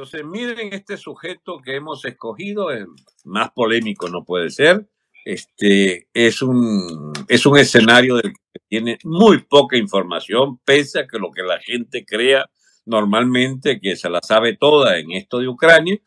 Entonces, miren este sujeto que hemos escogido, el eh, más polémico no puede ser. Este es un, es un escenario del que tiene muy poca información, pese a que lo que la gente crea normalmente que se la sabe toda en esto de Ucrania.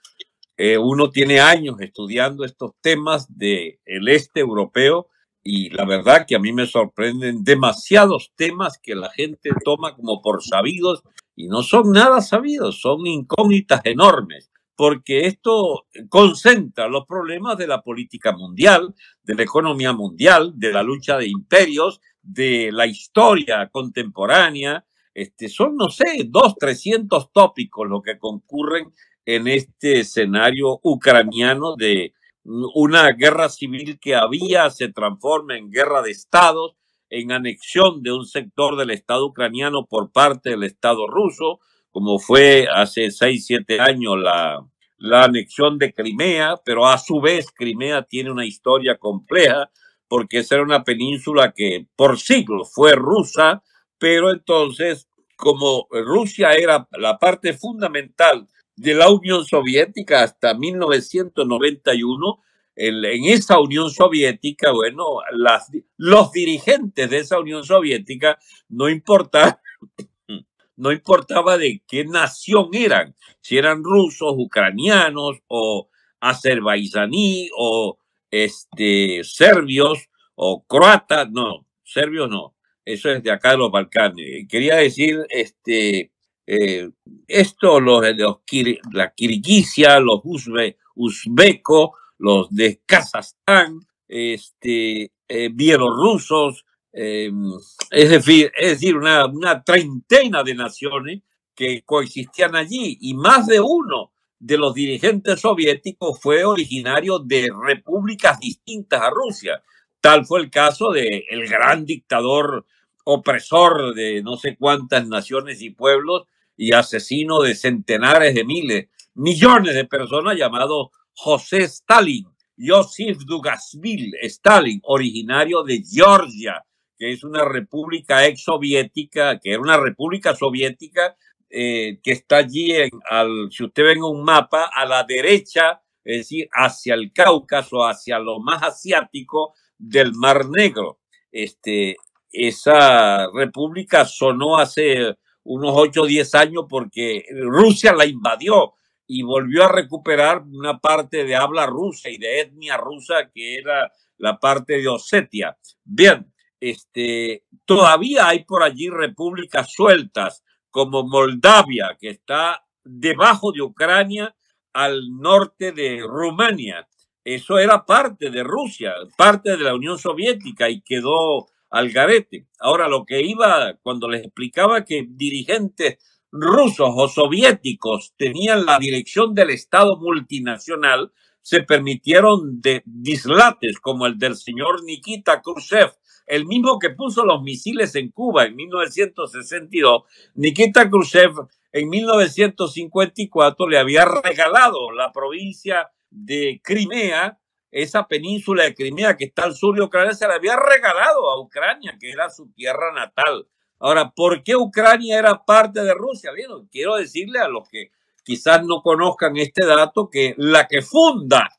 Eh, uno tiene años estudiando estos temas del este europeo y la verdad que a mí me sorprenden demasiados temas que la gente toma como por sabidos y no son nada sabidos, son incógnitas enormes, porque esto concentra los problemas de la política mundial, de la economía mundial, de la lucha de imperios, de la historia contemporánea. Este, son, no sé, dos, trescientos tópicos los que concurren en este escenario ucraniano de una guerra civil que había, se transforma en guerra de estados, en anexión de un sector del Estado ucraniano por parte del Estado ruso, como fue hace 6, 7 años la, la anexión de Crimea, pero a su vez Crimea tiene una historia compleja porque esa era una península que por siglos fue rusa, pero entonces como Rusia era la parte fundamental de la Unión Soviética hasta 1991, en esa Unión Soviética, bueno, los dirigentes de esa Unión Soviética no importa no importaba de qué nación eran, si eran rusos, ucranianos o azerbaiyaní o este, serbios o croatas, no, serbios no, eso es de acá de los Balcanes. Quería decir, este, eh, esto, los, la kirguisia, los uzbecos, los de Kazajstán, este, eh, bielorrusos, em, es decir, es decir una, treintena de naciones que coexistían allí y más de uno de los dirigentes soviéticos fue originario de repúblicas distintas a Rusia. Tal fue el caso del gran dictador opresor de no sé cuántas naciones y pueblos y asesino de centenares de miles, millones de personas llamado José Stalin, Joseph Dugasville Stalin, originario de Georgia, que es una república exsoviética, que era una república soviética, eh, que está allí, al, si usted ve en un mapa, a la derecha, es decir, hacia el Cáucaso, hacia lo más asiático del Mar Negro. Este, esa república sonó hace unos 8 o 10 años porque Rusia la invadió y volvió a recuperar una parte de habla rusa y de etnia rusa que era la parte de Osetia. Bien, este, todavía hay por allí repúblicas sueltas como Moldavia, que está debajo de Ucrania al norte de Rumania. Eso era parte de Rusia, parte de la Unión Soviética y quedó al garete. Ahora, lo que iba cuando les explicaba que dirigentes rusos o soviéticos tenían la dirección del Estado multinacional, se permitieron de dislates como el del señor Nikita Khrushchev, el mismo que puso los misiles en Cuba en 1962. Nikita Khrushchev en 1954 le había regalado la provincia de Crimea, esa península de Crimea que está al sur de Ucrania, se la había regalado a Ucrania, que era su tierra natal. Ahora, ¿por qué Ucrania era parte de Rusia? quiero decirle a los que quizás no conozcan este dato que la que funda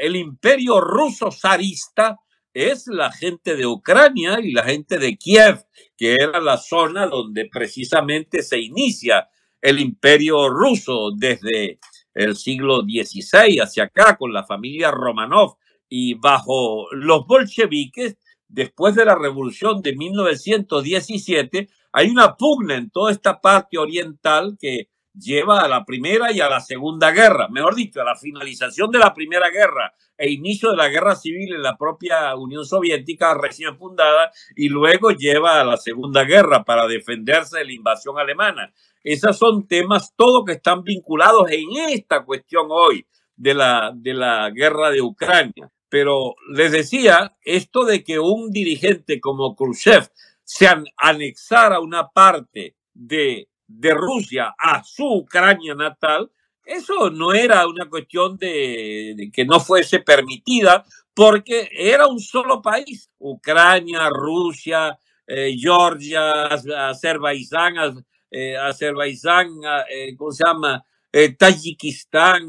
el imperio ruso zarista es la gente de Ucrania y la gente de Kiev, que era la zona donde precisamente se inicia el imperio ruso desde el siglo XVI hacia acá con la familia Romanov y bajo los bolcheviques después de la revolución de 1917, hay una pugna en toda esta parte oriental que lleva a la Primera y a la Segunda Guerra, mejor dicho, a la finalización de la Primera Guerra e inicio de la Guerra Civil en la propia Unión Soviética recién fundada y luego lleva a la Segunda Guerra para defenderse de la invasión alemana. Esos son temas todos que están vinculados en esta cuestión hoy de la, de la guerra de Ucrania. Pero les decía, esto de que un dirigente como Khrushchev se anexara una parte de, de Rusia a su Ucrania natal, eso no era una cuestión de, que no fuese permitida, porque era un solo país, Ucrania, Rusia, eh, Georgia, Azerbaiyán, eh, Azerbaiyán, ah, eh, ¿cómo se llama? Tayikistán,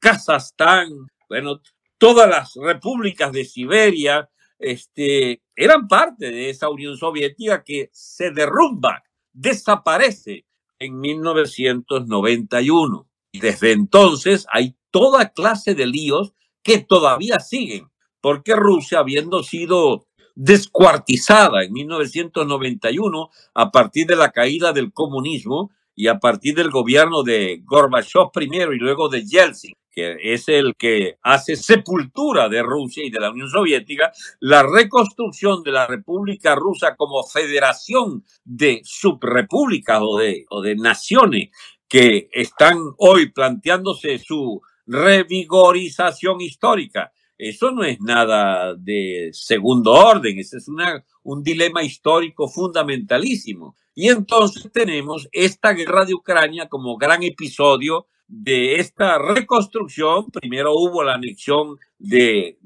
Kazajstán, bueno, todas las repúblicas de Siberia, este, eran parte de esa Unión Soviética que se derrumba, desaparece en 1991. Y desde entonces hay toda clase de líos que todavía siguen, porque Rusia, habiendo sido descuartizada en 1991 a partir de la caída del comunismo y a partir del gobierno de Gorbachev primero y luego de Yeltsin, que es el que hace sepultura de Rusia y de la Unión Soviética, la reconstrucción de la República Rusa como federación de subrepúblicas o de, o de naciones que están hoy planteándose su revigorización histórica. Eso no es nada de segundo orden, ese es un dilema histórico fundamentalísimo. Y entonces tenemos esta guerra de Ucrania como gran episodio de esta reconstrucción, primero hubo la anexión de,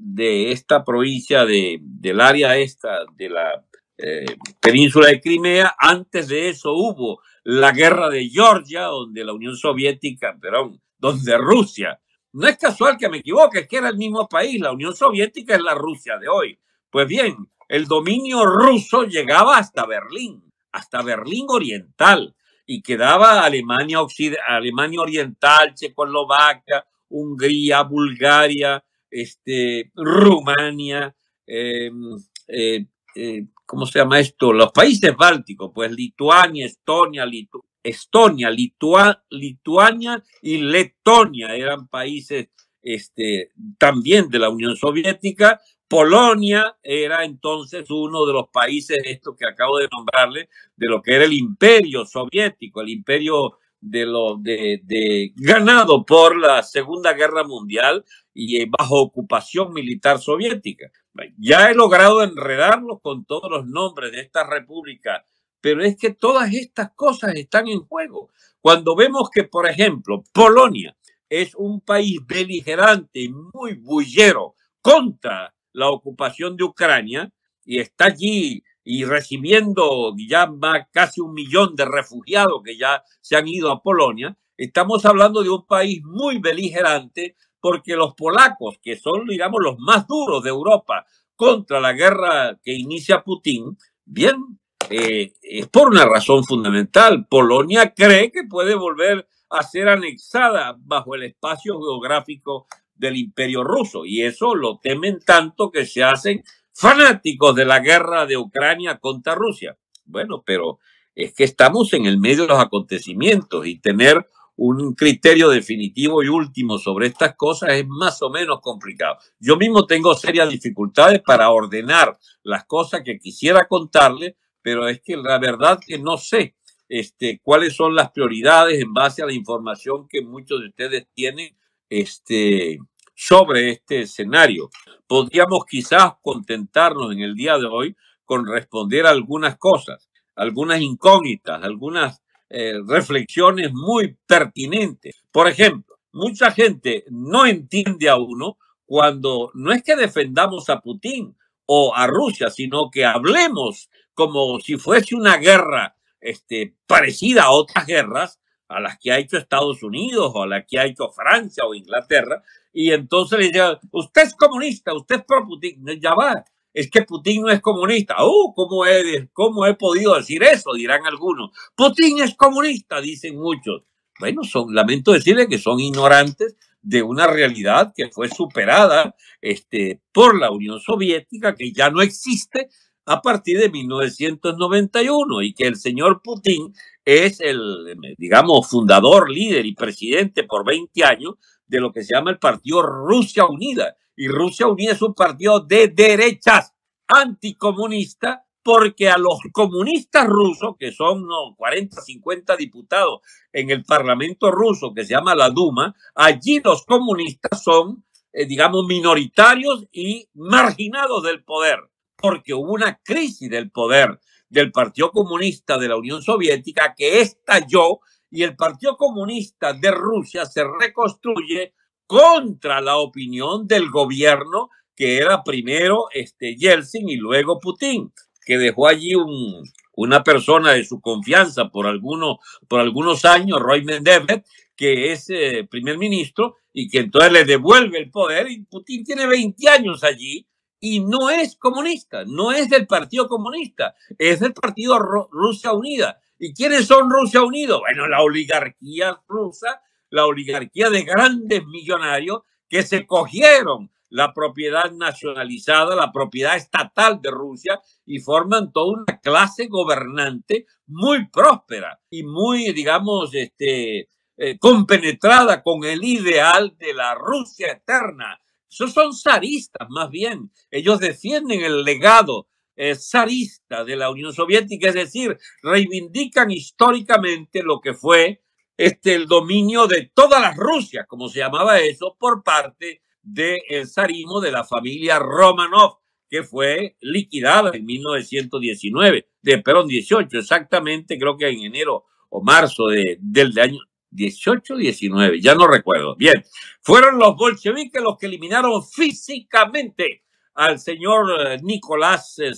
esta provincia, de, del área esta, de la eh, península de Crimea, antes de eso hubo la guerra de Georgia, donde la Unión Soviética, perdón, donde Rusia, no es casual que me equivoque, es que era el mismo país, la Unión Soviética es la Rusia de hoy. Pues bien, el dominio ruso llegaba hasta Berlín, hasta Berlín Oriental, y quedaba Alemania, Alemania Oriental, Checoslovaquia, Hungría, Bulgaria, este, Rumania, em, eh, eh, ¿cómo se llama esto? Los países bálticos, pues Lituania, Estonia, Estonia, Lituania y Letonia eran países este, también de la Unión Soviética, Polonia era entonces uno de los países, estos que acabo de nombrarle, de lo que era el imperio soviético, el imperio de ganado por la Segunda Guerra Mundial y eh, bajo ocupación militar soviética. Ya he logrado enredarlo con todos los nombres de esta república, pero es que todas estas cosas están en juego. Cuando vemos que, por ejemplo, Polonia es un país beligerante y muy bullero contra la ocupación de Ucrania y está allí y recibiendo ya más, casi un millón de refugiados que ya se han ido a Polonia, estamos hablando de un país muy beligerante porque los polacos, que son, digamos, los más duros de Europa contra la guerra que inicia Putin, bien, eh, es por una razón fundamental. Polonia cree que puede volver a ser anexada bajo el espacio geográfico del imperio ruso. Y eso lo temen tanto que se hacen fanáticos de la guerra de Ucrania contra Rusia. Bueno, pero es que estamos en el medio de los acontecimientos y tener un criterio definitivo y último sobre estas cosas es más o menos complicado. Yo mismo tengo serias dificultades para ordenar las cosas que quisiera contarle, pero es que la verdad que no sé este, cuáles son las prioridades en base a la información que muchos de ustedes tienen este, sobre este escenario. Podríamos quizás contentarnos en el día de hoy con responder algunas cosas, algunas incógnitas, algunas eh, reflexiones muy pertinentes. Por ejemplo, mucha gente no entiende a uno cuando no es que defendamos a Putin o a Rusia, sino que hablemos como si fuese una guerra este, parecida a otras guerras a las que ha hecho Estados Unidos o a las que ha hecho Francia o Inglaterra, y entonces le dicen, usted es comunista, usted es pro Putin, ya va, es que Putin no es comunista. ¡Uh! ¿Cómo he, cómo he podido decir eso? Dirán algunos. Putin es comunista, dicen muchos. Bueno, son, lamento decirle que son ignorantes de una realidad que fue superada este, por la Unión Soviética, que ya no existe a partir de 1991, y que el señor Putin es el, digamos, fundador, líder y presidente por 20 años de lo que se llama el partido Rusia Unida. Y Rusia Unida es un partido de derechas anticomunista porque a los comunistas rusos, que son unos 40, 50 diputados en el Parlamento ruso, que se llama la Duma, allí los comunistas son, eh, digamos, minoritarios y marginados del poder, porque hubo una crisis del poder del Partido Comunista de la Unión Soviética que estalló y el Partido Comunista de Rusia se reconstruye contra la opinión del gobierno que era primero este, Yeltsin y luego Putin, que dejó allí una persona de su confianza por, por algunos años, Roy Medvedev, que es eh, primer ministro y que entonces le devuelve el poder y Putin tiene 20 años allí y no es comunista, no es del Partido Comunista, es del Partido Rusia Unida. ¿Y quiénes son Rusia Unida? Bueno, la oligarquía rusa, la oligarquía de grandes millonarios que se cogieron la propiedad nacionalizada, la propiedad estatal de Rusia y forman toda una clase gobernante muy próspera y muy, digamos, este, eh, compenetrada con el ideal de la Rusia eterna, esos son zaristas, más bien. Ellos defienden el legado eh, zarista de la Unión Soviética, es decir, reivindican históricamente lo que fue este, el dominio de todas las Rusias, como se llamaba eso, por parte del zarismo de la familia Romanov, que fue liquidada en 1919, de, Perón 18, exactamente, creo que en enero o marzo del, año, 18, 19, ya no recuerdo. Bien, fueron los bolcheviques los que eliminaron físicamente al señor eh, Nicolás II eh,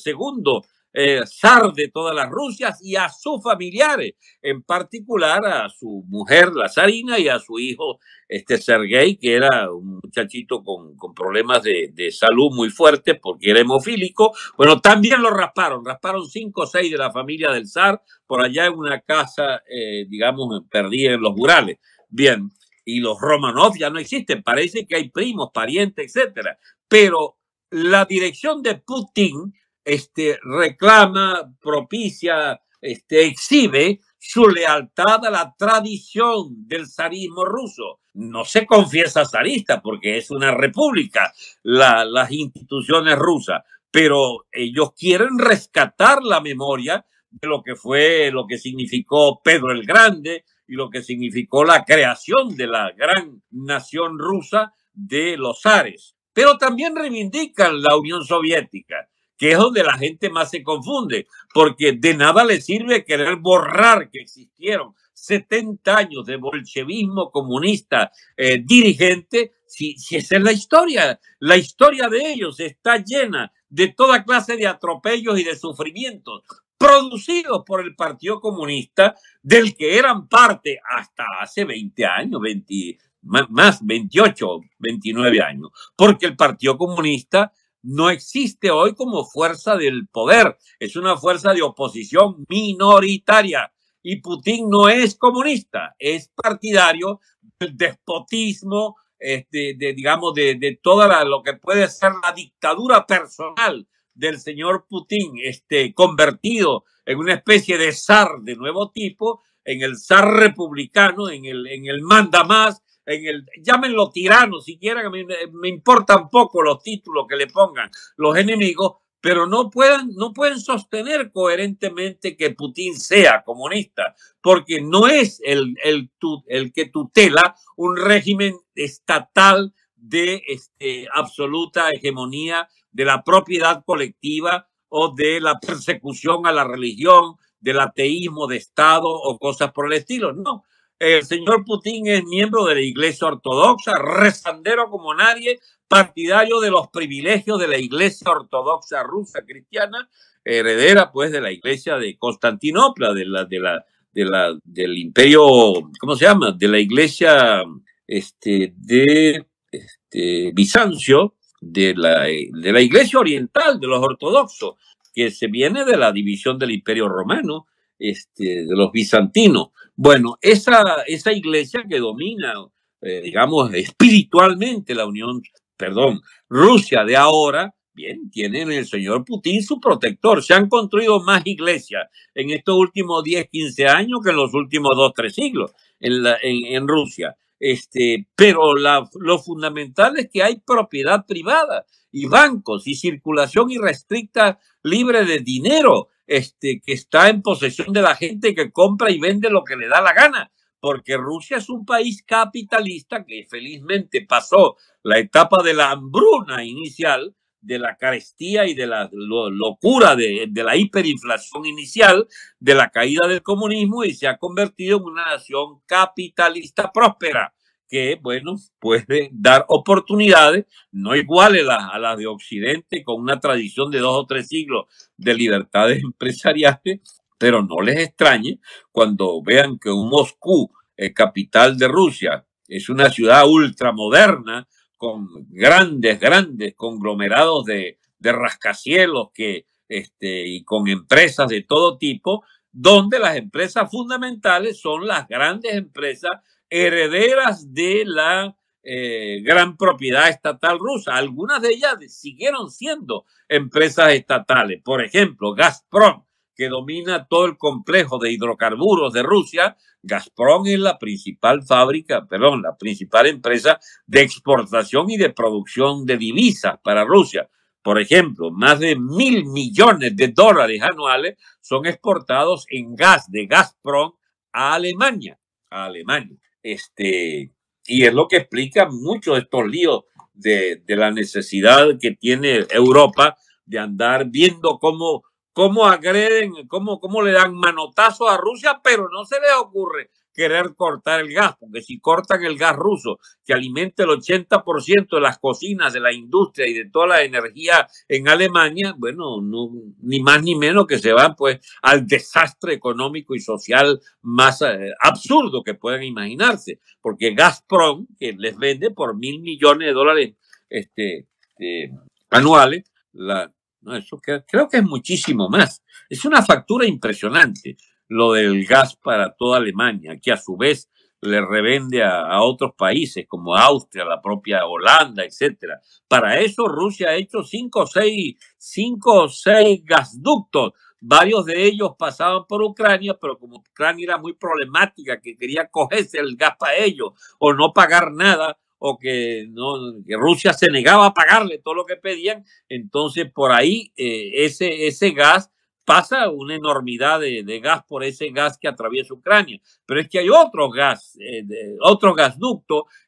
el zar de todas las Rusias y a sus familiares, en particular a su mujer, la zarina, y a su hijo, este Sergei, que era un muchachito con, problemas de, salud muy fuertes porque era hemofílico. Bueno, también lo rasparon, rasparon cinco o seis de la familia del zar por allá en una casa, eh, digamos, perdida en los murales. Bien. Y los Romanov ya no existen, parece que hay primos, parientes, etcétera. Pero la dirección de Putin este, reclama, propicia, este, exhibe su lealtad a la tradición del zarismo ruso. No se confiesa zarista porque es una república, las instituciones rusas, pero ellos quieren rescatar la memoria de lo que fue, lo que significó Pedro el Grande y lo que significó la creación de la gran nación rusa de los zares. Pero también reivindican la Unión Soviética que es donde la gente más se confunde, porque de nada le sirve querer borrar que existieron 70 años de bolchevismo comunista eh, dirigente, si, si esa es la historia. La historia de ellos está llena de toda clase de atropellos y de sufrimientos producidos por el Partido Comunista, del que eran parte hasta hace 20 años, 20, más 28, 29 años, porque el Partido Comunista no existe hoy como fuerza del poder, es una fuerza de oposición minoritaria. Y Putin no es comunista, es partidario del despotismo, este, de, digamos, de, toda lo que puede ser la dictadura personal del señor Putin, este, convertido en una especie de zar de nuevo tipo, en el zar republicano, en el, en el mandamás en el, llámenlo tiranos si quieran, me, importan poco los títulos que le pongan los enemigos, pero no pueden, no pueden sostener coherentemente que Putin sea comunista, porque no es el, el, que tutela un régimen estatal de este, absoluta hegemonía de la propiedad colectiva o de la persecución a la religión, del ateísmo de Estado o cosas por el estilo. No, el señor Putin es miembro de la Iglesia Ortodoxa, rezandero como nadie, partidario de los privilegios de la Iglesia Ortodoxa rusa cristiana, heredera pues de la Iglesia de Constantinopla, de la, de la, de la, del imperio, ¿cómo se llama? De la Iglesia este, de este, Bizancio, de la, de la Iglesia Oriental, de los ortodoxos, que se viene de la división del imperio romano este, de los bizantinos. Bueno, esa, esa iglesia que domina, eh, digamos, espiritualmente la Unión, perdón, Rusia de ahora, bien, tiene el señor Putin su protector. Se han construido más iglesias en estos últimos 10, 15 años que en los últimos 2, 3 siglos en, en, Rusia. Este, pero lo fundamental es que hay propiedad privada y bancos y circulación irrestricta libre de dinero este, que está en posesión de la gente que compra y vende lo que le da la gana, porque Rusia es un país capitalista que felizmente pasó la etapa de la hambruna inicial, de la carestía y de la locura de, la hiperinflación inicial, de la caída del comunismo y se ha convertido en una nación capitalista próspera que, bueno, puede dar oportunidades no iguales a, las de Occidente, con una tradición de dos o tres siglos de libertades empresariales, pero no les extrañe cuando vean que Moscú, eh, capital de Rusia, es una ciudad ultramoderna, con grandes, grandes conglomerados de, rascacielos que, este, y con empresas de todo tipo, donde las empresas fundamentales son las grandes empresas herederas de la eh, gran propiedad estatal rusa. Algunas de ellas siguieron siendo empresas estatales. Por ejemplo, Gazprom, que domina todo el complejo de hidrocarburos de Rusia. Gazprom es la principal fábrica, perdón, la principal empresa de exportación y de producción de divisas para Rusia. Por ejemplo, más de mil millones de dólares anuales son exportados en gas de Gazprom a Alemania. A Alemania. Este, y es lo que explica mucho estos líos de, la necesidad que tiene Europa de andar viendo cómo, cómo agreden, cómo, cómo le dan manotazo a Rusia, pero no se les ocurre querer cortar el gas, porque si cortan el gas ruso, que alimenta el 80% de las cocinas, de la industria y de toda la energía en Alemania, bueno, no, ni más ni menos que se van pues al desastre económico y social más eh, absurdo que puedan imaginarse, porque Gazprom, que les vende por mil millones de dólares este, eh, anuales, la, eso creo que es muchísimo más. Es una factura impresionante lo del gas para toda Alemania, que a su vez le revende a, otros países como Austria, la propia Holanda, etcétera. Para eso Rusia ha hecho cinco o seis, cinco o seis gasductos. Varios de ellos pasaban por Ucrania, pero como Ucrania era muy problemática, que quería cogerse el gas para ellos o no pagar nada, o que, no, que Rusia se negaba a pagarle todo lo que pedían, entonces por ahí eh, ese, ese gas pasa una enormidad de, gas por ese gas que atraviesa Ucrania. Pero es que hay otro gas, eh, de,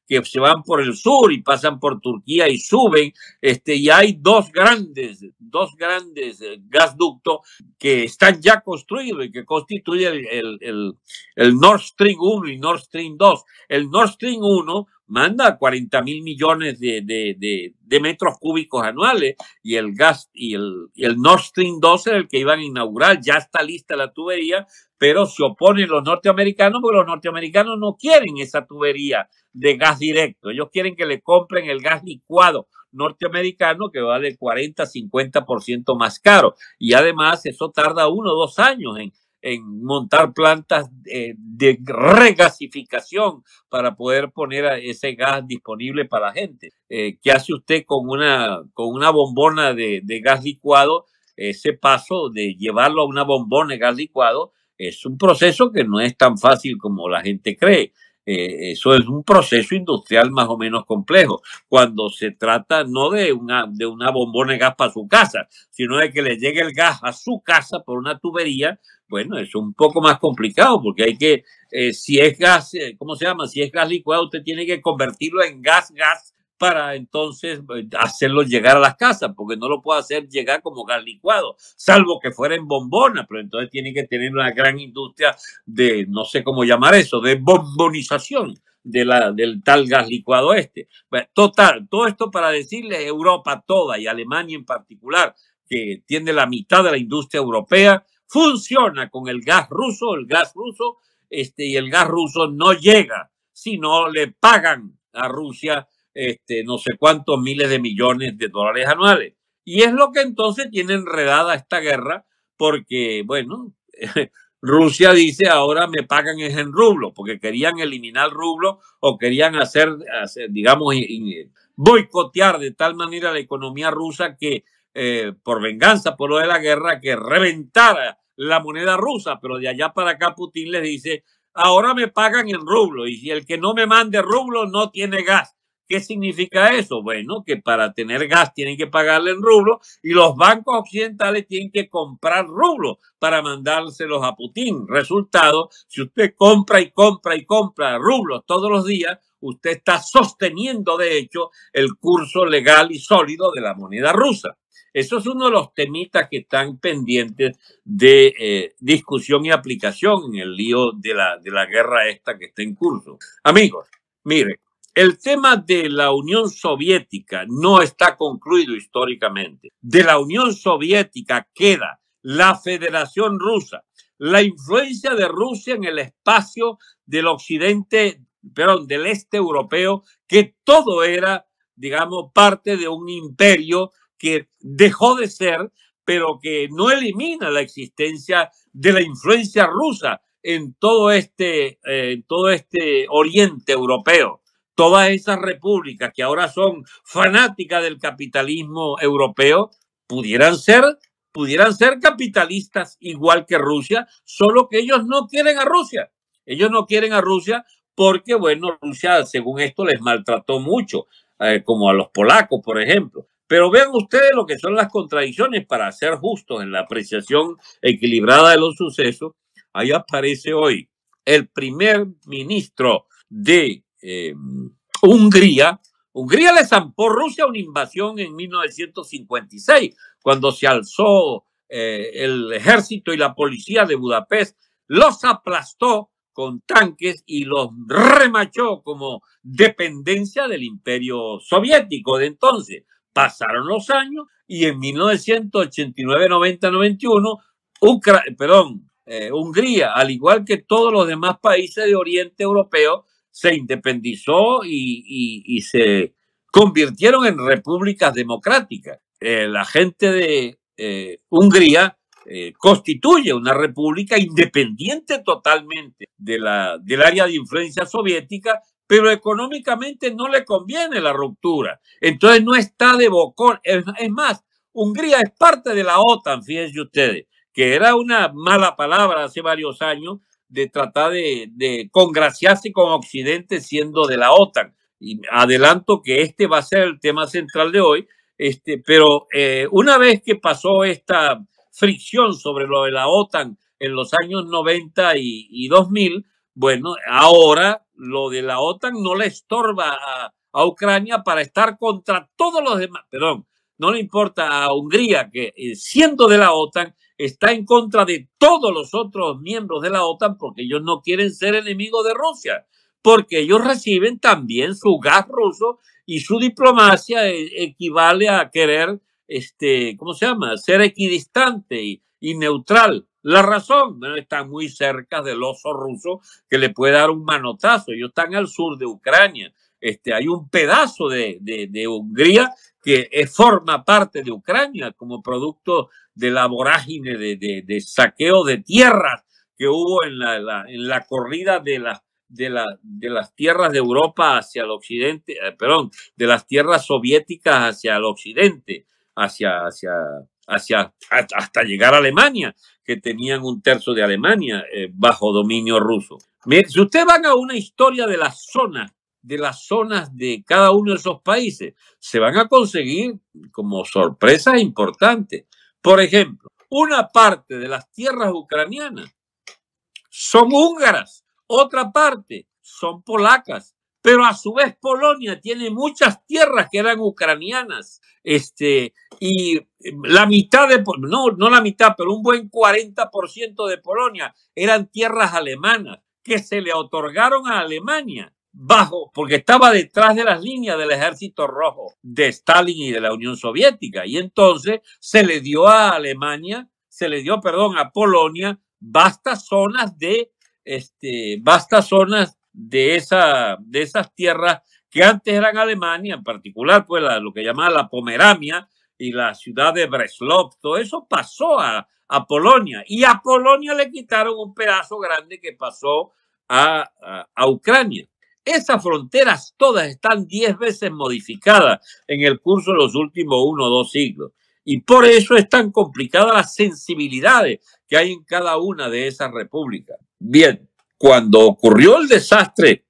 que se van por el sur y pasan por Turquía y suben. Este, y hay dos grandes, dos grandes eh, gasductos que están ya construidos y que constituyen el, el Nord Stream 1 y Nord Stream 2. El Nord Stream 1 manda 40 mil millones de, metros cúbicos anuales y el gas y el, el Nord Stream 2 el que iban a inaugurar, ya está lista la tubería, pero se oponen los norteamericanos porque los norteamericanos no quieren esa tubería de gas directo, ellos quieren que le compren el gas licuado norteamericano que va vale 40, 50% más caro y además eso tarda uno o dos años en, en montar plantas eh, de, regasificación para poder poner ese gas disponible para la gente. Eh, ¿Qué hace usted con una, con una bombona de, gas licuado? Ese paso de llevarlo a una bombona de gas licuado es un proceso que no es tan fácil como la gente cree. Eh, eso es un proceso industrial más o menos complejo, cuando se trata no de una, de una bombona de gas para su casa, sino de que le llegue el gas a su casa por una tubería bueno, es un poco más complicado porque hay que, eh, si es gas, eh, ¿cómo se llama? Si es gas licuado, usted tiene que convertirlo en gas, gas, para entonces eh, hacerlo llegar a las casas, porque no lo puede hacer llegar como gas licuado, salvo que fuera en bombona, pero entonces tiene que tener una gran industria de, no sé cómo llamar eso, de bombonización. De la, del tal gas licuado este. total, todo esto para decirle Europa toda y Alemania en particular, que tiene la mitad de la industria europea, funciona con el gas ruso, el gas ruso, este, y el gas ruso no llega, sino le pagan a Rusia este, no sé cuántos miles de millones de dólares anuales. Y es lo que entonces tiene enredada esta guerra, porque, bueno, Rusia dice ahora me pagan en rublo, porque querían eliminar rublo o querían hacer, digamos, boicotear de tal manera la economía rusa que, eh, por venganza, por lo de la guerra, que reventara la moneda rusa, pero de allá para acá Putin les dice, ahora me pagan en rublo y si el que no me mande rublo no tiene gas. ¿Qué significa eso? Bueno, que para tener gas tienen que pagarle en rublo y los bancos occidentales tienen que comprar rublo para mandárselos a Putin. Resultado, si usted compra y compra y compra rublos todos los días, usted está sosteniendo de hecho el curso legal y sólido de la moneda rusa. Eso es uno de los temitas que están pendientes de eh, discusión y aplicación en el lío de la, de la guerra esta que está en curso. Amigos, mire, el tema de la Unión Soviética no está concluido históricamente. De la Unión Soviética queda la Federación Rusa, la influencia de Rusia en el espacio del occidente, perdón, del este europeo, que todo era, digamos, parte de un imperio que dejó de ser, pero que no elimina la existencia de la influencia rusa en todo este, eh, todo este oriente europeo. Todas esas repúblicas que ahora son fanáticas del capitalismo europeo pudieran ser, pudieran ser capitalistas igual que Rusia, solo que ellos no quieren a Rusia. Ellos no quieren a Rusia porque, bueno, Rusia, según esto, les maltrató mucho, eh, como a los polacos, por ejemplo. Pero vean ustedes lo que son las contradicciones para ser justos en la apreciación equilibrada de los sucesos. Ahí aparece hoy el primer ministro de eh, Hungría. Hungría le zampó Rusia una invasión en 1956, cuando se alzó eh, el ejército y la policía de Budapest, los aplastó con tanques y los remachó como dependencia del imperio soviético de entonces. Pasaron los años y en 1989, 90, 91, perdón, eh, Hungría, al igual que todos los demás países de Oriente Europeo, se independizó y, se convirtieron en repúblicas democráticas. Eh, la gente de eh, Hungría constituye una república independiente totalmente de la, del área de influencia soviética pero económicamente no le conviene la ruptura. Entonces no está de bocón. Es, más, Hungría es parte de la OTAN, fíjense ustedes, que era una mala palabra hace varios años de tratar de, congraciarse con Occidente siendo de la OTAN. Y adelanto que este va a ser el tema central de hoy, este, pero eh, una vez que pasó esta fricción sobre lo de la OTAN en los años 90 y, y 2000, bueno, ahora lo de la OTAN no le estorba a, Ucrania para estar contra todos los demás, perdón, no le importa a Hungría, que eh, siendo de la OTAN, está en contra de todos los otros miembros de la OTAN porque ellos no quieren ser enemigos de Rusia, porque ellos reciben también su gas ruso y su diplomacia eh, equivale a querer, este, ¿cómo se llama?, ser equidistante y, y neutral. La razón, no está muy cerca del oso ruso que le puede dar un manotazo. Ellos están al sur de Ucrania. Este, hay un pedazo de, Hungría que forma parte de Ucrania como producto de la vorágine de, saqueo de tierras que hubo en la, en la corrida de las de, de, las tierras de Europa hacia el occidente, eh, perdón, de las tierras soviéticas hacia el occidente, hacia, hacia, hasta llegar a Alemania, que tenían un tercio de Alemania eh, bajo dominio ruso. Si ustedes van a una historia de las zonas, de las zonas de cada uno de esos países, se van a conseguir como sorpresas importantes. Por ejemplo, una parte de las tierras ucranianas son húngaras, otra parte son polacas, pero a su vez Polonia tiene muchas tierras que eran ucranianas. Este, y la mitad de, no, no la mitad, pero un buen 40% de Polonia eran tierras alemanas que se le otorgaron a Alemania bajo, porque estaba detrás de las líneas del ejército rojo de Stalin y de la Unión Soviética. Y entonces se le dio a Alemania, se le dio, perdón, a Polonia vastas zonas de, este, vastas zonas de, esa, de esas tierras que antes eran Alemania, en particular pues lo que llamaba la Pomerania y la ciudad de Breslov, todo eso pasó a, Polonia y a Polonia le quitaron un pedazo grande que pasó a, Ucrania. Esas fronteras todas están diez veces modificadas en el curso de los últimos uno o dos siglos. Y por eso es tan complicada las sensibilidades que hay en cada una de esas repúblicas. Bien, cuando ocurrió el desastre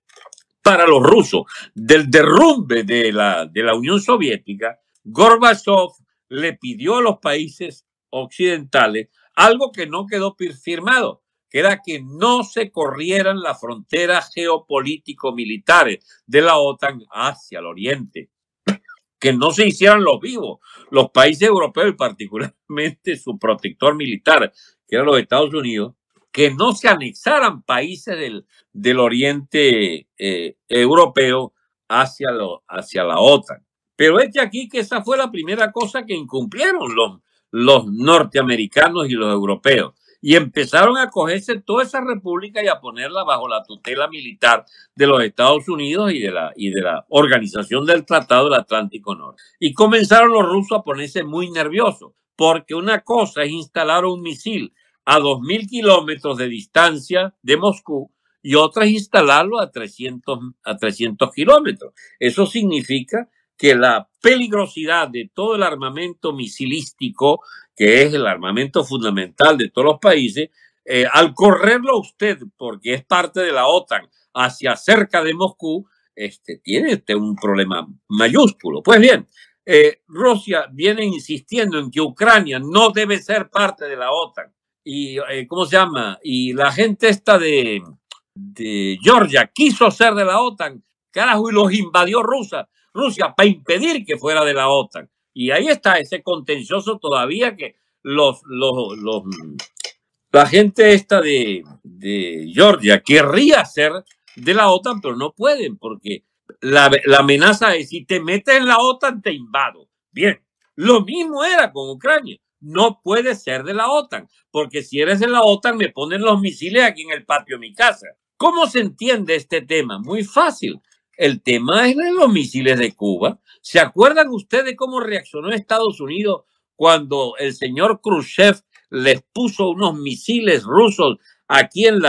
para los rusos del derrumbe de la, Unión Soviética, Gorbachev le pidió a los países occidentales algo que no quedó firmado, que era que no se corrieran las fronteras geopolítico-militares de la OTAN hacia el oriente, que no se hicieran los vivos, los países europeos y particularmente su protector militar, que eran los Estados Unidos, que no se anexaran países del, del oriente eh, europeo hacia, lo, hacia la OTAN. Pero es aquí que esa fue la primera cosa que incumplieron los, los norteamericanos y los europeos. Y empezaron a cogerse toda esa república y a ponerla bajo la tutela militar de los Estados Unidos y de la, y de la Organización del Tratado del Atlántico Norte. Y comenzaron los rusos a ponerse muy nerviosos, porque una cosa es instalar un misil a 2.000 kilómetros de distancia de Moscú y otras instalarlo a 300, a 300 kilómetros. Eso significa que la peligrosidad de todo el armamento misilístico, que es el armamento fundamental de todos los países, eh, al correrlo usted, porque es parte de la OTAN, hacia cerca de Moscú, este, tiene este un problema mayúsculo. Pues bien, eh, Rusia viene insistiendo en que Ucrania no debe ser parte de la OTAN y eh, ¿cómo se llama? Y la gente esta de, Georgia quiso ser de la OTAN, carajo, y los invadió Rusia, Rusia para impedir que fuera de la OTAN. Y ahí está ese contencioso todavía que los, la gente esta de, de, Georgia querría ser de la OTAN, pero no pueden porque la, la amenaza es si te metes en la OTAN te invado. Bien, lo mismo era con Ucrania no puede ser de la OTAN, porque si eres de la OTAN me ponen los misiles aquí en el patio de mi casa. ¿Cómo se entiende este tema? Muy fácil. El tema es de los misiles de Cuba. ¿Se acuerdan ustedes cómo reaccionó Estados Unidos cuando el señor Khrushchev les puso unos misiles rusos aquí en, en,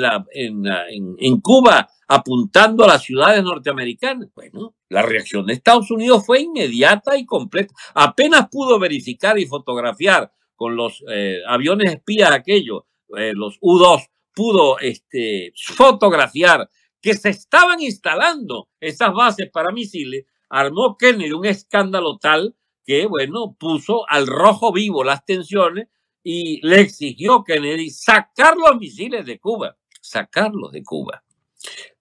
la, en, la, en Cuba apuntando a las ciudades norteamericanas? Bueno, la reacción de Estados Unidos fue inmediata y completa. Apenas pudo verificar y fotografiar con los eh, aviones espías aquellos, eh, los U-2, pudo este, fotografiar que se estaban instalando esas bases para misiles, armó Kennedy un escándalo tal que, bueno, puso al rojo vivo las tensiones y le exigió Kennedy sacar los misiles de Cuba, sacarlos de Cuba.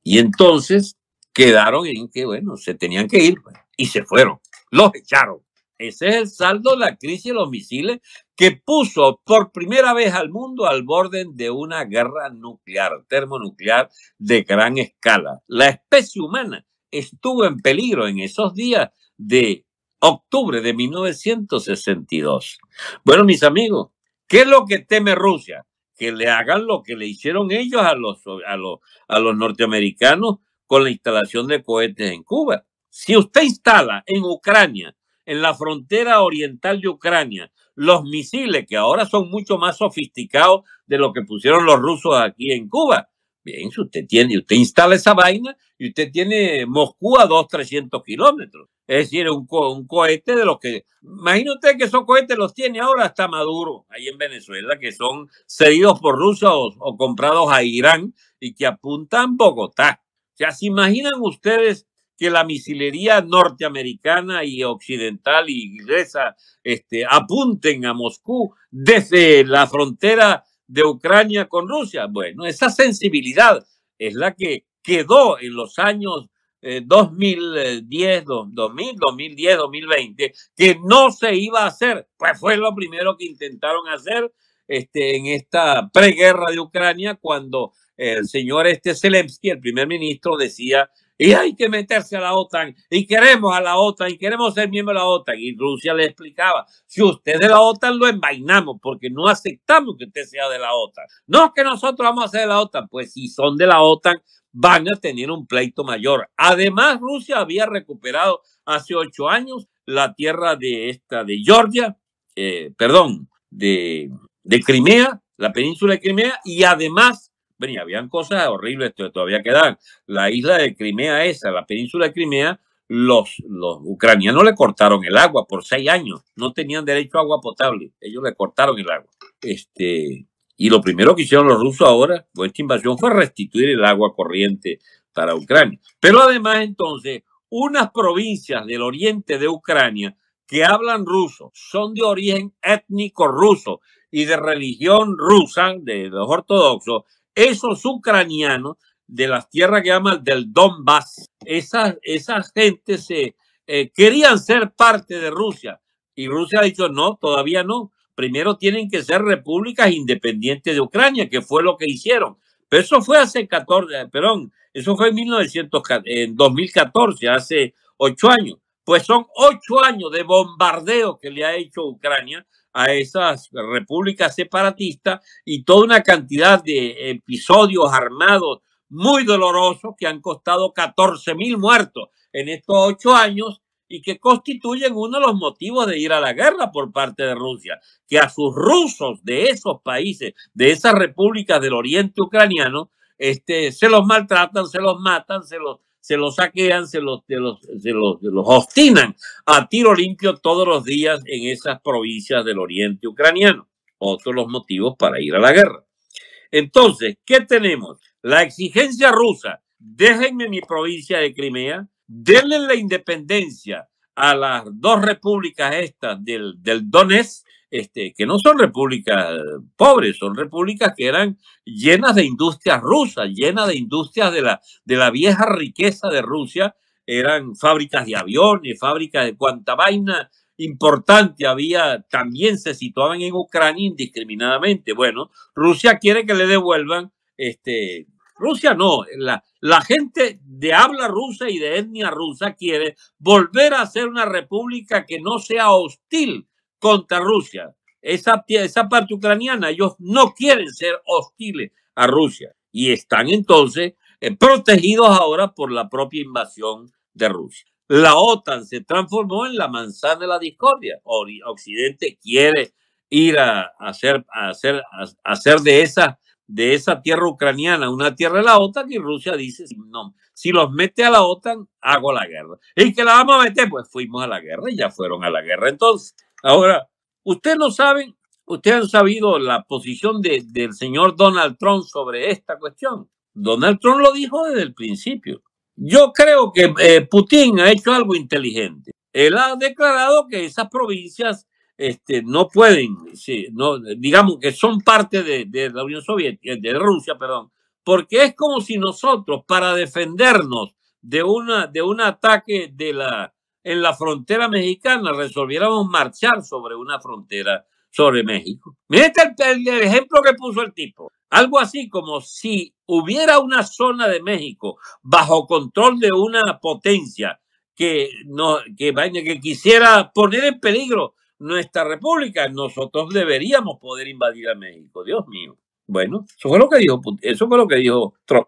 Y entonces quedaron en que, bueno, se tenían que ir pues, y se fueron, los echaron. Ese es el saldo de la crisis de los misiles que puso por primera vez al mundo al borde de una guerra nuclear, termonuclear de gran escala. La especie humana estuvo en peligro en esos días de octubre de 1962. Bueno, mis amigos, ¿qué es lo que teme Rusia? Que le hagan lo que le hicieron ellos a los, a los, a los norteamericanos con la instalación de cohetes en Cuba. Si usted instala en Ucrania, en la frontera oriental de Ucrania, los misiles que ahora son mucho más sofisticados de lo que pusieron los rusos aquí en Cuba, bien, si usted tiene, usted instala esa vaina y usted tiene Moscú a dos, 300 kilómetros. Es decir, un, cohete de los que... imagínate que esos cohetes los tiene ahora hasta Maduro, ahí en Venezuela, que son cedidos por rusos o, o comprados a Irán y que apuntan Bogotá sea, ¿se imaginan ustedes que la misilería norteamericana y occidental y inglesa este, apunten a Moscú desde la frontera de Ucrania con Rusia? Bueno, esa sensibilidad es la que quedó en los años 2010, 2000, 2010, 2020, que no se iba a hacer. Pues fue lo primero que intentaron hacer este, en esta preguerra de Ucrania cuando el señor este Zelensky, el primer ministro, decía, y hay que meterse a la OTAN, y queremos a la OTAN, y queremos ser miembro de la OTAN. Y Rusia le explicaba, si usted es de la OTAN, lo envainamos, porque no aceptamos que usted sea de la OTAN. No es que nosotros vamos a ser de la OTAN, pues si son de la OTAN, van a tener un pleito mayor. Además, Rusia había recuperado hace ocho años la tierra de esta, de Georgia, eh, perdón, de de Crimea, la península de Crimea, y además, venía, habían cosas horribles que todavía quedan. La isla de Crimea esa, la península de Crimea, los, los ucranianos le cortaron el agua por seis años, no tenían derecho a agua potable, ellos le cortaron el agua. Este, y lo primero que hicieron los rusos ahora con esta invasión fue restituir el agua corriente para Ucrania. Pero además entonces, unas provincias del oriente de Ucrania que hablan ruso son de origen étnico ruso y de religión rusa, de los ortodoxos, esos ucranianos de las tierras que llaman del Donbass, esas, esas gentes se, eh, querían ser parte de Rusia y Rusia ha dicho no, todavía no. Primero tienen que ser repúblicas independientes de Ucrania, que fue lo que hicieron. Pero eso fue hace 14, eh, perdón, eso fue en, en 2014, hace ocho años. Pues son ocho años de bombardeo que le ha hecho Ucrania a esas repúblicas separatistas y toda una cantidad de episodios armados muy dolorosos que han costado 14 mil muertos en estos ocho años y que constituyen uno de los motivos de ir a la guerra por parte de Rusia, que a sus rusos de esos países, de esas repúblicas del oriente ucraniano, este, se los maltratan, se los matan, se los se los saquean, se los, de los, se los, los obstinan a tiro limpio todos los días en esas provincias del oriente ucraniano. Otros los motivos para ir a la guerra. Entonces, ¿qué tenemos? La exigencia rusa, déjenme mi provincia de Crimea, denle la independencia a las dos repúblicas estas del, del Donetsk este, que no son repúblicas eh, pobres, son repúblicas que eran llenas de industrias rusas, llenas de industrias de la, de la vieja riqueza de Rusia, eran fábricas de aviones, fábricas de cuanta vaina importante había, también se situaban en Ucrania indiscriminadamente. Bueno, Rusia quiere que le devuelvan, este, Rusia no, la, la gente de habla rusa y de etnia rusa quiere volver a ser una república que no sea hostil contra Rusia. Esa, esa parte ucraniana, ellos no quieren ser hostiles a Rusia y están entonces eh, protegidos ahora por la propia invasión de Rusia. La OTAN se transformó en la manzana de la discordia. Occidente quiere ir a hacer, a hacer, a hacer de, esa, de esa tierra ucraniana una tierra de la OTAN y Rusia dice, no, si los mete a la OTAN, hago la guerra. Y que la vamos a meter, pues fuimos a la guerra y ya fueron a la guerra entonces. Ahora, ustedes no saben, ustedes han sabido la posición del señor Donald Trump sobre esta cuestión. Donald Trump lo dijo desde el principio. Yo creo que eh, Putin ha hecho algo inteligente. Él ha declarado que esas provincias este, no pueden, sí, no, digamos que son parte de, de, la Unión Soviética, de Rusia, perdón, porque es como si nosotros, para defendernos de, una, de un ataque de la, en la frontera mexicana resolviéramos marchar sobre una frontera sobre México. Miren este el, el, ejemplo que puso el tipo. Algo así como si hubiera una zona de México bajo control de una potencia que, no, que, que quisiera poner en peligro nuestra república, nosotros deberíamos poder invadir a México. Dios mío. Bueno, eso fue lo que dijo, eso fue lo que dijo Trump.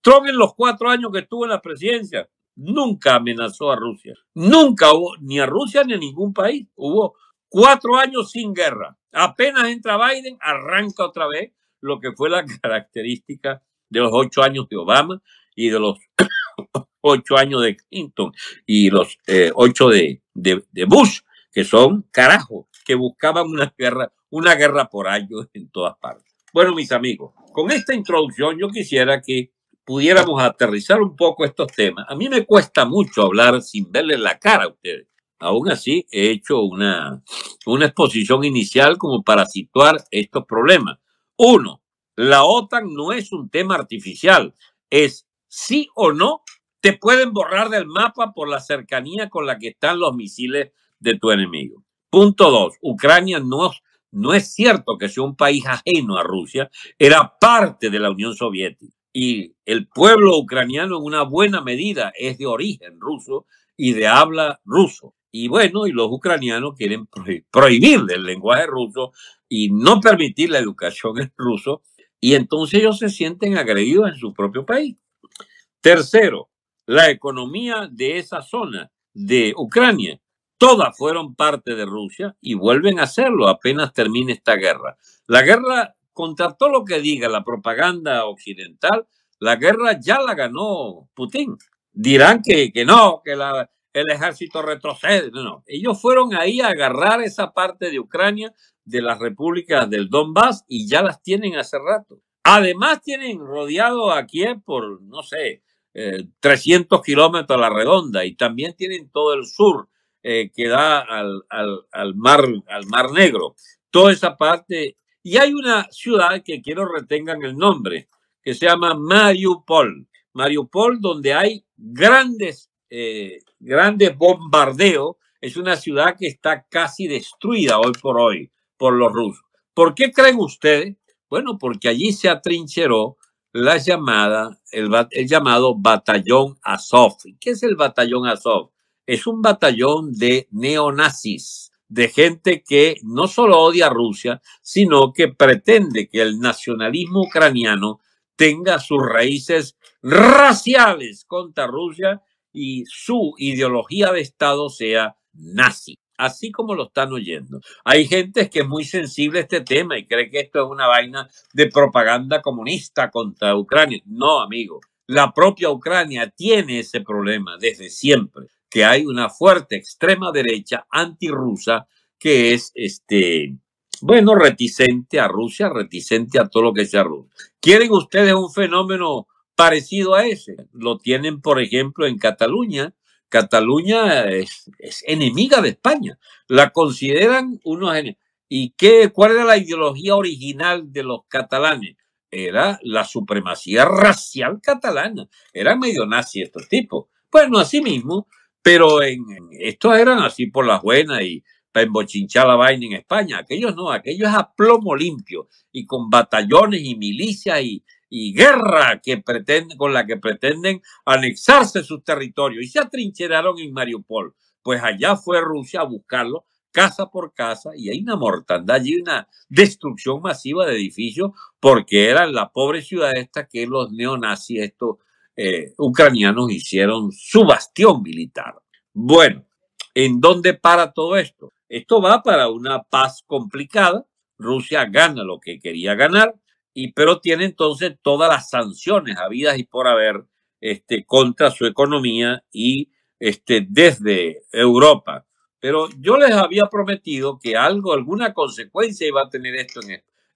Trump en los cuatro años que estuvo en la presidencia nunca amenazó a Rusia. Nunca hubo, ni a Rusia ni a ningún país. Hubo cuatro años sin guerra. Apenas entra Biden, arranca otra vez lo que fue la característica de los ocho años de Obama y de los ocho años de Clinton y los eh, ocho de, de, Bush, que son carajo que buscaban una guerra, una guerra por años en todas partes. Bueno, mis amigos, con esta introducción yo quisiera que pudiéramos aterrizar un poco estos temas. A mí me cuesta mucho hablar sin verles la cara a ustedes. Aún así, he hecho una, una exposición inicial como para situar estos problemas. Uno, la OTAN no es un tema artificial, es sí o no te pueden borrar del mapa por la cercanía con la que están los misiles de tu enemigo. Punto dos, Ucrania no, no es cierto que sea un país ajeno a Rusia, era parte de la Unión Soviética y el pueblo ucraniano en una buena medida es de origen ruso y de habla ruso. Y bueno, y los ucranianos quieren prohibir el lenguaje ruso y no permitir la educación en ruso, y entonces ellos se sienten agredidos en su propio país. Tercero, la economía de esa zona de Ucrania, todas fueron parte de Rusia y vuelven a hacerlo apenas termine esta guerra. La guerra contra todo lo que diga la propaganda occidental, la guerra ya la ganó Putin. Dirán que, no, que el ejército retrocede. No, no, ellos fueron ahí a agarrar esa parte de Ucrania de las repúblicas del Donbass y ya las tienen hace rato. Además tienen rodeado a Kiev por, no sé, 300 eh, kilómetros a la redonda y también tienen todo el sur eh, que da al, mar, al Mar Negro. Toda esa parte y hay una ciudad que quiero retengan el nombre, que se llama Mariupol. Mariupol, donde hay grandes, eh, grandes bombardeos, es una ciudad que está casi destruida hoy por hoy por los rusos. ¿Por qué creen ustedes? Bueno, porque allí se atrincheró la llamada, el, el llamado batallón Azov. ¿Qué es el batallón Azov? Es un batallón de neonazis de gente que no solo odia a Rusia, sino que pretende que el nacionalismo ucraniano tenga sus raíces raciales contra Rusia y su ideología de Estado sea nazi, así como lo están oyendo. Hay gente que es muy sensible a este tema y cree que esto es una vaina de propaganda comunista contra Ucrania. No, amigo, la propia Ucrania tiene ese problema desde siempre que hay una fuerte extrema derecha antirrusa que es, este, bueno, reticente a Rusia, reticente a todo lo que sea Rusia. ¿Quieren ustedes un fenómeno parecido a ese? Lo tienen, por ejemplo, en Cataluña. Cataluña es, enemiga de España. La consideran unos ¿Y qué, cuál era la ideología original de los catalanes? Era la supremacía racial catalana. Eran medio nazi estos tipos. Bueno, mismo pero en, estos eran así por las buenas y para embochinchar la vaina en España. Aquellos no, aquellos a plomo limpio y con batallones y milicias y, guerra que pretenden con la que pretenden anexarse sus territorios. Y se atrincheraron en Mariupol. Pues allá fue Rusia a buscarlo casa por casa y hay una mortandad allí, una destrucción masiva de edificios porque era la pobre ciudad esta que los neonazis, estos eh, ucranianos hicieron su bastión militar. Bueno, ¿en dónde para todo esto? Esto va para una paz complicada. Rusia gana lo que quería ganar, y, pero tiene entonces todas las sanciones habidas y por haber este, contra su economía y este, desde Europa. Pero yo les había prometido que algo, alguna consecuencia iba a tener esto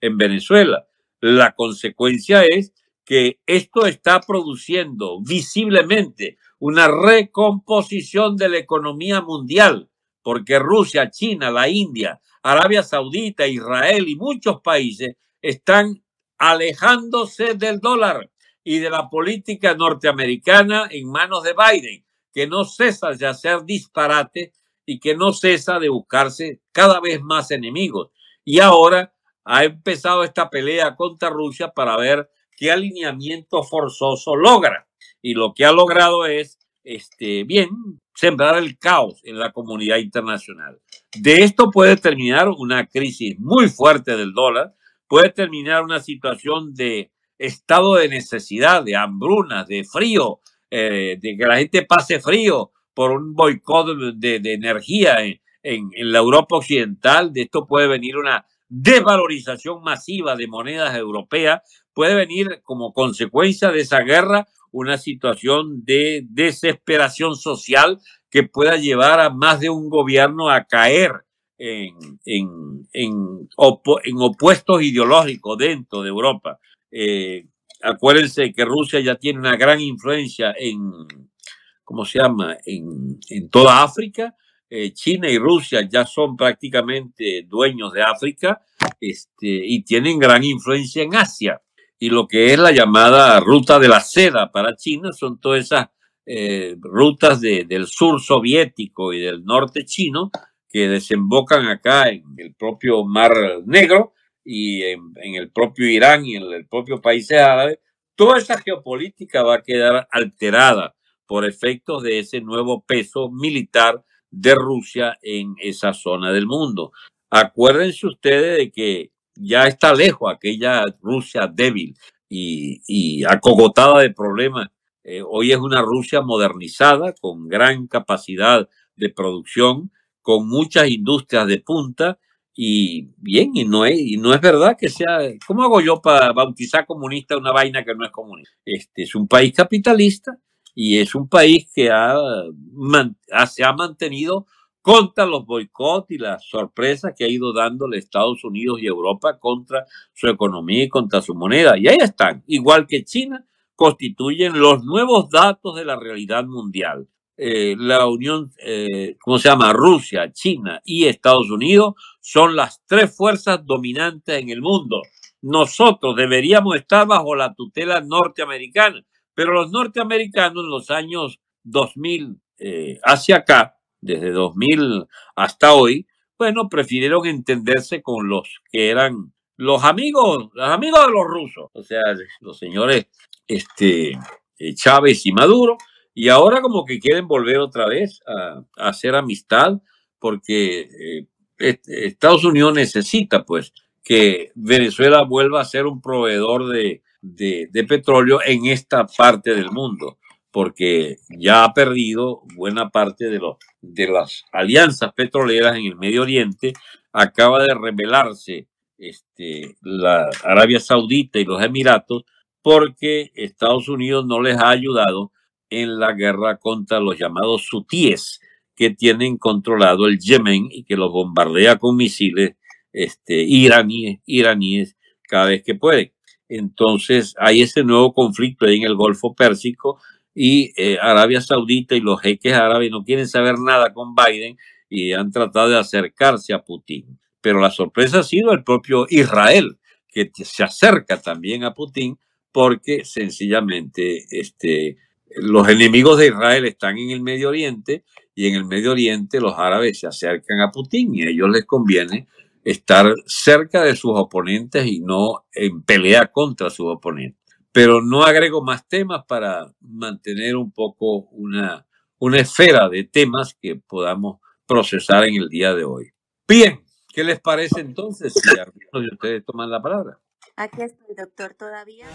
en Venezuela. La consecuencia es que esto está produciendo visiblemente una recomposición de la economía mundial, porque Rusia, China, la India, Arabia Saudita, Israel y muchos países están alejándose del dólar y de la política norteamericana en manos de Biden, que no cesa de hacer disparates y que no cesa de buscarse cada vez más enemigos. Y ahora ha empezado esta pelea contra Rusia para ver qué alineamiento forzoso logra. Y lo que ha logrado es, este, bien, sembrar el caos en la comunidad internacional. De esto puede terminar una crisis muy fuerte del dólar, puede terminar una situación de estado de necesidad, de hambrunas, de frío, eh, de que la gente pase frío por un boicot de, energía en, en la Europa occidental. De esto puede venir una desvalorización masiva de monedas europeas, puede venir como consecuencia de esa guerra una situación de desesperación social que pueda llevar a más de un gobierno a caer en, en, en, opuestos ideológicos dentro de Europa. Eh, acuérdense que Rusia ya tiene una gran influencia en, ¿cómo se llama?, en, en toda África. Eh, China y Rusia ya son prácticamente dueños de África este, y tienen gran influencia en Asia y lo que es la llamada ruta de la seda para China son todas esas eh, rutas del sur soviético y del norte chino que desembocan acá en el propio Mar Negro y en, en el propio Irán y en el propio país árabe, toda esa geopolítica va a quedar alterada por efectos de ese nuevo peso militar de Rusia en esa zona del mundo. Acuérdense ustedes de que ya está lejos aquella Rusia débil y, acogotada de problemas. Eh, hoy es una Rusia modernizada, con gran capacidad de producción, con muchas industrias de punta, y bien, y no es, y no es verdad que sea, ¿cómo hago yo para bautizar comunista una vaina que no es comunista? Este es un país capitalista y es un país que se ha mantenido contra los boicots y las sorpresas que ha ido dándole Estados Unidos y Europa contra su economía y contra su moneda. Y ahí están, igual que China, constituyen los nuevos datos de la realidad mundial. Eh, la Unión, eh, ¿cómo se llama? Rusia, China y Estados Unidos son las tres fuerzas dominantes en el mundo. Nosotros deberíamos estar bajo la tutela norteamericana, pero los norteamericanos en los años 2000 eh, hacia acá desde 2000 hasta hoy, bueno, prefirieron entenderse con los que eran los amigos, los amigos de los rusos, o sea, los señores este, eh, Chávez y Maduro, y ahora como que quieren volver otra vez a, hacer amistad, porque eh, Estados Unidos necesita pues que Venezuela vuelva a ser un proveedor de, de, petróleo en esta parte del mundo porque ya ha perdido buena parte de, de las alianzas petroleras en el Medio Oriente. Acaba de rebelarse este, la Arabia Saudita y los Emiratos porque Estados Unidos no les ha ayudado en la guerra contra los llamados sutíes que tienen controlado el Yemen y que los bombardea con misiles este, iraníes, iraníes cada vez que puede. Entonces hay ese nuevo conflicto ahí en el Golfo Pérsico y eh, Arabia Saudita y los jeques árabes no quieren saber nada con Biden y han tratado de acercarse a Putin. Pero la sorpresa ha sido el propio Israel, que se acerca también a Putin porque sencillamente este, los enemigos de Israel están en el Medio Oriente y en el Medio Oriente los árabes se acercan a Putin y a ellos les conviene estar cerca de sus oponentes y no en pelea contra sus oponentes pero no agrego más temas para mantener un poco una, una esfera de temas que podamos procesar en el día de hoy. Bien, ¿qué les parece entonces si algunos de ustedes toman la palabra? Aquí estoy, doctor, todavía.